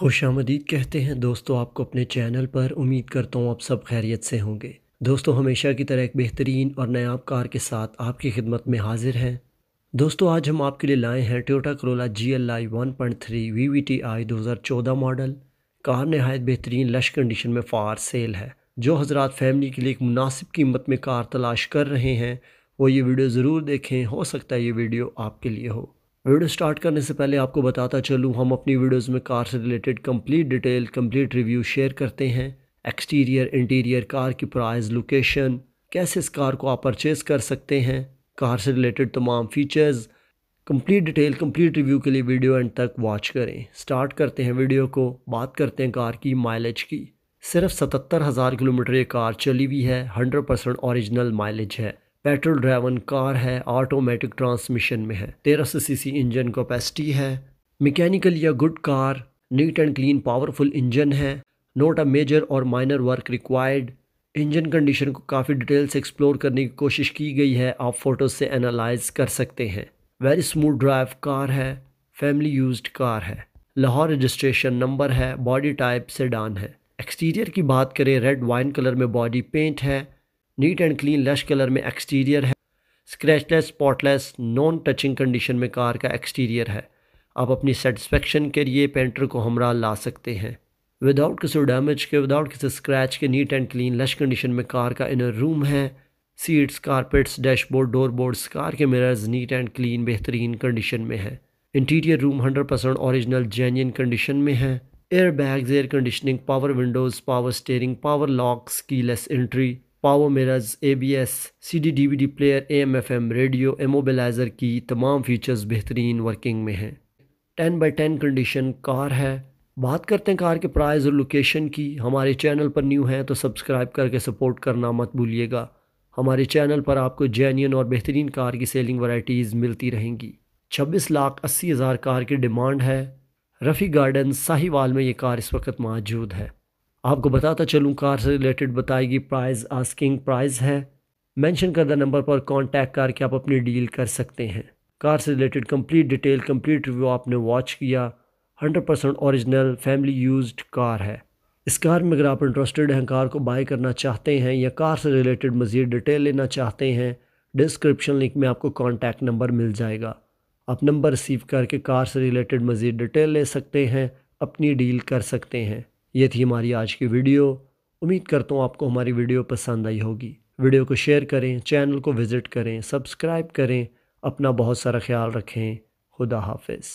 खुश आमदीद कहते हैं दोस्तों आपको अपने चैनल पर उम्मीद करता हूँ आप सब खैरियत से होंगे दोस्तों हमेशा की तरह एक बेहतरीन और नयाब कार के साथ आपकी खिदमत में हाजिर हैं दोस्तों आज हम आपके लिए लाए हैं Toyota Corolla G L I one point three V V T I दो हज़ार चौदह मॉडल कार नहायत बेहतरीन लश कंडीशन में फार सेल है जो हजरात फैमिली के लिए एक मुनासिब कीमत में कार तलाश कर रहे हैं वो ये वीडियो ज़रूर देखें हो सकता है ये वीडियो आपके लिए हो वीडियो स्टार्ट करने से पहले आपको बताता चलूँ हम अपनी वीडियोज़ में कार से related complete detail complete review share करते हैं एक्सटीरियर इंटीरियर कार की प्राइस लोकेशन कैसे इस कार को आप परचेज़ कर सकते हैं कार से रिलेटेड तमाम features complete detail complete review के लिए वीडियो एंड तक वॉच करें स्टार्ट करते हैं वीडियो को बात करते हैं कार की माइलेज की सिर्फ सतहत्तर हज़ार किलोमीटर ये कार चली हुई है हंड्रेड परसेंट औरिजिनल माइलेज है पेट्रोल ड्राइवन कार है ऑटोमेटिक ट्रांसमिशन में है तेरह सौ सी इंजन कैपेसिटी है mechanically good car neat and clean powerful engine है नोट अ मेजर और minor work required engine condition को काफ़ी डिटेल से एक्सप्लोर करने की कोशिश की गई है आप फोटोज से एनालाइज कर सकते हैं वेरी स्मूथ ड्राइव कार है फैमिली यूज कार है लाहौर रजिस्ट्रेशन नंबर है बॉडी टाइप डान है एक्सटीरियर की बात करें रेड वाइन कलर में बॉडी पेंट है neat and clean lush colour में एक्सटीरियर है scratchless spotless non touching condition में कार का एक्सटीरियर है आप अपनी सेटिस्फेक्शन के लिए पेंटर को हमरा ला सकते हैं विदाउट किसी डैमेज के विदाउट किसी स्क्रैच के neat and clean lush condition में कार का इनर रूम है seats carpets dashboard door boards car के मिरर्स नीट एंड क्लीन बेहतरीन कंडीशन में है interior room hundred percent original genuine condition में है air bags air conditioning power windows power steering power locks keyless entry power mirrors ABS CD DVD player AM FM radio immobilizer की तमाम features बेहतरीन working में हैं ten by ten condition car है बात करते हैं कार के प्राइस और लोकेशन की हमारे चैनल पर न्यू हैं तो सब्सक्राइब करके सपोर्ट करना मत भूलिएगा हमारे चैनल पर आपको जैन और बेहतरीन कार की सेलिंग वैरायटीज़ मिलती रहेंगी छब्बीस लाख अस्सी हज़ार कार की डिमांड है रफ़ी गार्डन साहिवाल में ये कार इस वक्त मौजूद है आपको बताता चलूँ कार से रिलेटेड बताएगी प्राइस आस्किंग प्राइस है मेंशन करदा नंबर पर कांटेक्ट करके आप अपनी डील कर सकते हैं कार से related complete detail complete review आपने वॉच किया 100% percent original family use car है इस कार में अगर आप इंटरेस्टेड हैं कार को बाय करना चाहते हैं या कार से रिलेटेड मज़ीद डिटेल लेना चाहते हैं डिस्क्रिप्शन लिंक में आपको कॉन्टैक्ट नंबर मिल जाएगा आप नंबर रिसीव करके कार से रिलेटेड मज़ीद डिटेल ले सकते हैं अपनी डील कर सकते हैं ये थी हमारी आज की वीडियो उम्मीद करता हूँ आपको हमारी वीडियो पसंद आई होगी वीडियो को शेयर करें चैनल को विज़िट करें सब्सक्राइब करें अपना बहुत सारा ख्याल रखें खुदा हाफिज़